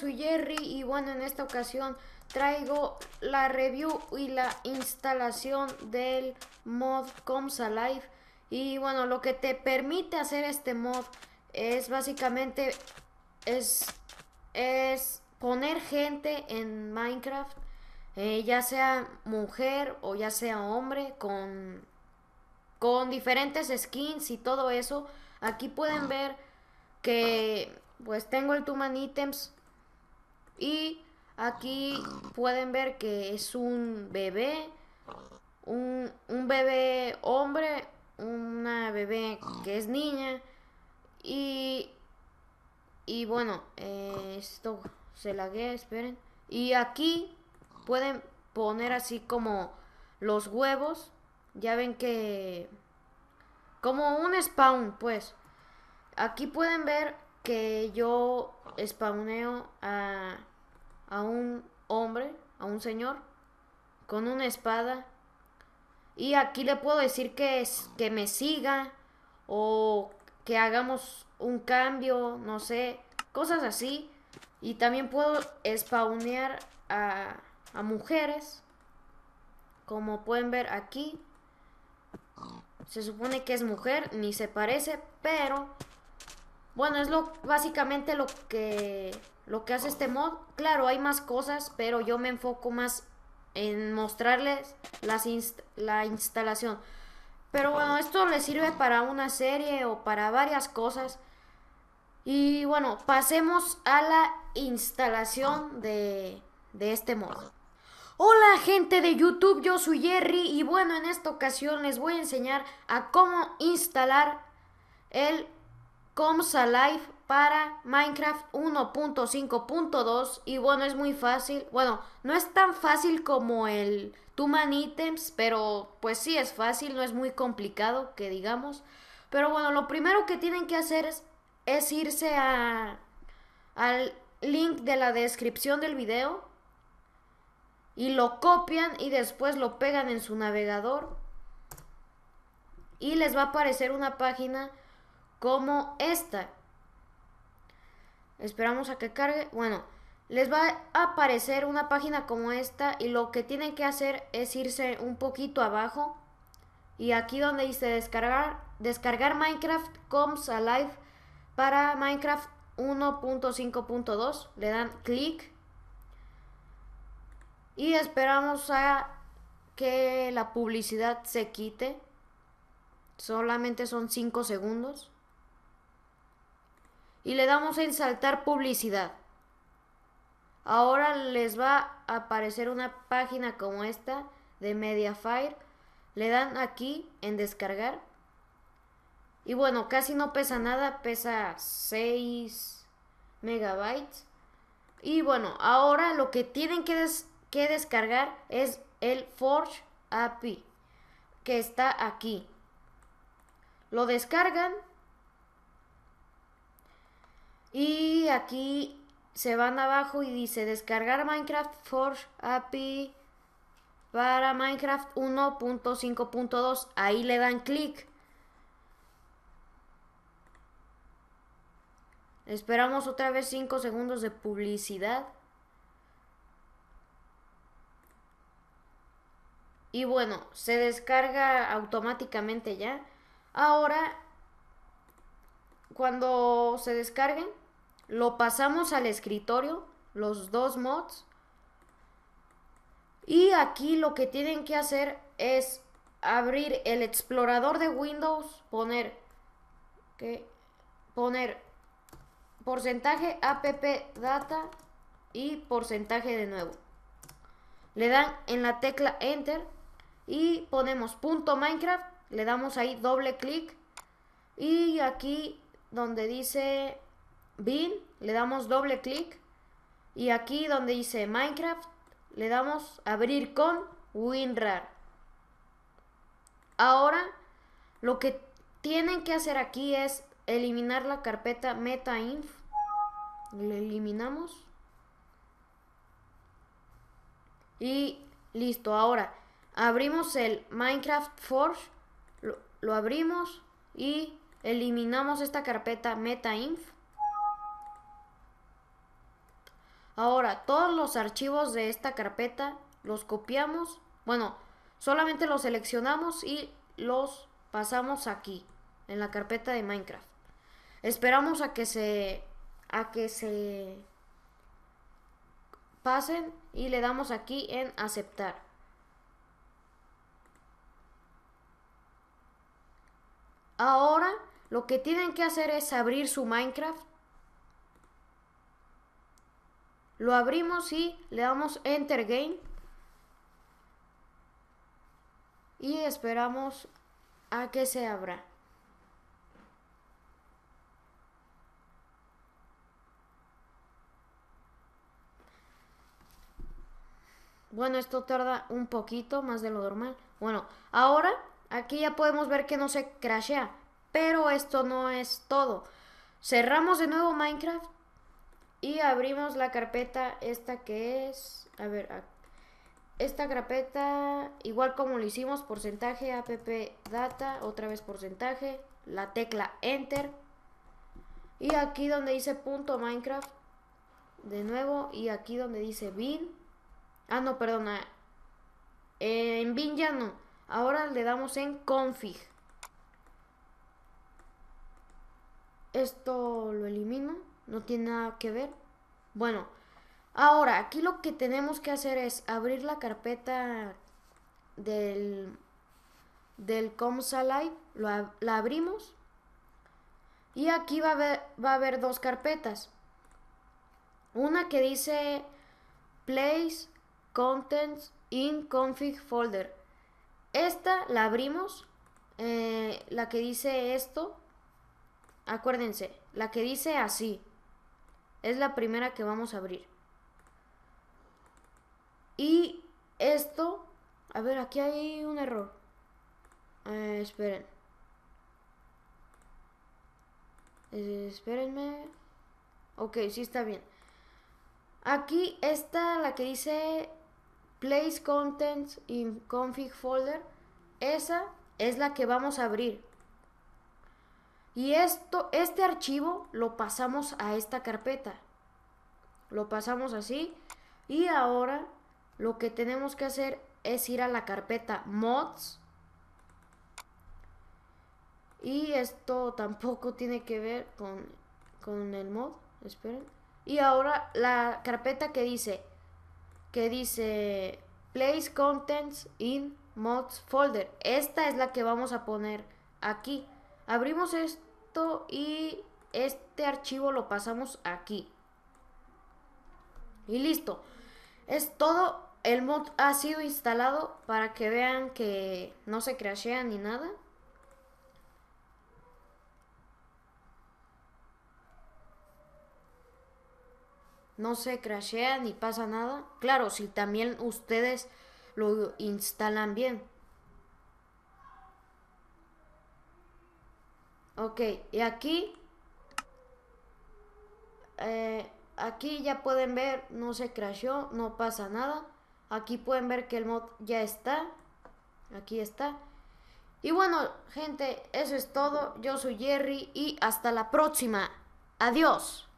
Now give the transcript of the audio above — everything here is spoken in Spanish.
soy Jerry y bueno en esta ocasión traigo la review y la instalación del mod Comes Alive y bueno lo que te permite hacer este mod es básicamente es, es poner gente en Minecraft eh, ya sea mujer o ya sea hombre con, con diferentes skins y todo eso aquí pueden ver que pues tengo el Tuman Items y aquí pueden ver que es un bebé, un, bebé hombre, una bebé que es niña. Y, y bueno, eh, esto se lagué, esperen. Y aquí pueden poner así como los huevos. Ya ven que... Como un spawn, pues. Aquí pueden ver que yo spawneo a, un hombre, a un señor, con una espada. Y aquí le puedo decir que, es, que me siga o que hagamos un cambio, no sé, cosas así. Y también puedo spawnear a, a mujeres, como pueden ver aquí. Se supone que es mujer, ni se parece, pero bueno, es lo básicamente lo que lo que hace este mod. Claro, hay más cosas, pero yo me enfoco más en mostrarles la instalación. Pero bueno, esto le sirve para una serie o para varias cosas. Y bueno, pasemos a la instalación de, de este mod. Hola gente de YouTube, yo soy Jerry y bueno, en esta ocasión les voy a enseñar a cómo instalar el Comsa Life para Minecraft 1.5.2 y bueno, es muy fácil. Bueno, no es tan fácil como el Tuman Items, pero pues sí es fácil, no es muy complicado que digamos. Pero bueno, lo primero que tienen que hacer es, irse al link de la descripción del video y lo copian y después lo pegan en su navegador y les va a aparecer una página como esta. Esperamos a que cargue. Bueno, les va a aparecer una página como esta y lo que tienen que hacer es irse un poquito abajo y aquí donde dice descargar, descargar Minecraft Comes Alive para Minecraft 1.5.2, le dan clic y esperamos a que la publicidad se quite. Solamente son 5 segundos y le damos en saltar publicidad. Ahora les va a aparecer una página como esta de Mediafire. Le dan aquí en descargar. Y bueno, casi no pesa nada, pesa 6 megabytes. Y bueno, ahora lo que tienen que, descargar es el Forge API, que está aquí. Lo descargan y aquí se van abajo y dice descargar Minecraft Forge API para Minecraft 1.5.2. Ahí le dan clic. Esperamos otra vez 5 segundos de publicidad. Y bueno, se descarga automáticamente ya. Ahora, cuando se descarguen, lo pasamos al escritorio, los dos mods. Y aquí lo que tienen que hacer es abrir el explorador de Windows, poner, poner porcentaje app data y porcentaje de nuevo. Le dan en la tecla enter y ponemos punto Minecraft, le damos ahí doble clic y aquí donde dice bin, le damos doble clic y aquí donde dice Minecraft le damos abrir con WinRAR. Ahora lo que tienen que hacer aquí es eliminar la carpeta metainf. Le eliminamos. Y listo, ahora abrimos el Minecraft Forge, lo abrimos y eliminamos esta carpeta metainf. Ahora, todos los archivos de esta carpeta los copiamos. Bueno, solamente los seleccionamos y los pasamos aquí, en la carpeta de Minecraft. Esperamos a que se a que se pasen y le damos aquí en aceptar. Ahora lo que tienen que hacer es abrir su Minecraft lo abrimos y le damos Enter Game. Y esperamos a que se abra. Bueno, esto tarda un poquito más de lo normal. Bueno, ahora aquí ya podemos ver que no se crashea. Pero esto no es todo. Cerramos de nuevo Minecraft y abrimos la carpeta esta que es, a ver, esta carpeta igual como lo hicimos, porcentaje, app data, otra vez porcentaje, la tecla enter y aquí donde dice punto Minecraft de nuevo y aquí donde dice bin, ah no, perdona, eh, en bin ya no, ahora le damos en config. Esto lo elimino no tiene nada que ver. Bueno, ahora aquí lo que tenemos que hacer es abrir la carpeta del, del Comsalive, la abrimos y aquí va a, haber, va a haber dos carpetas. Una que dice Place Contents in Config Folder. Esta la abrimos, eh, la que dice esto, acuérdense, la que dice así. Es la primera que vamos a abrir. Y esto... A ver, aquí hay un error. Eh, esperen. Eh, espérenme. Ok, sí está bien. Aquí está la que dice Place Contents in Config Folder. Esa es la que vamos a abrir. Y esto, este archivo lo pasamos a esta carpeta. Lo pasamos así. Y ahora lo que tenemos que hacer es ir a la carpeta mods. Y esto tampoco tiene que ver con, el mod. Esperen. Y ahora la carpeta que dice que dice place contents in mods folder. Esta es la que vamos a poner aquí. Abrimos esto y este archivo lo pasamos aquí. Y listo. Es todo. El mod ha sido instalado para que vean que no se crashea ni nada. no se crashea ni pasa nada. Claro, si también ustedes lo instalan bien. Ok, y aquí... Eh, aquí ya pueden ver, no se crashó, no pasa nada. Aquí pueden ver que el mod ya está. Aquí está. Y bueno, gente, eso es todo. Yo soy Jerry y hasta la próxima. Adiós.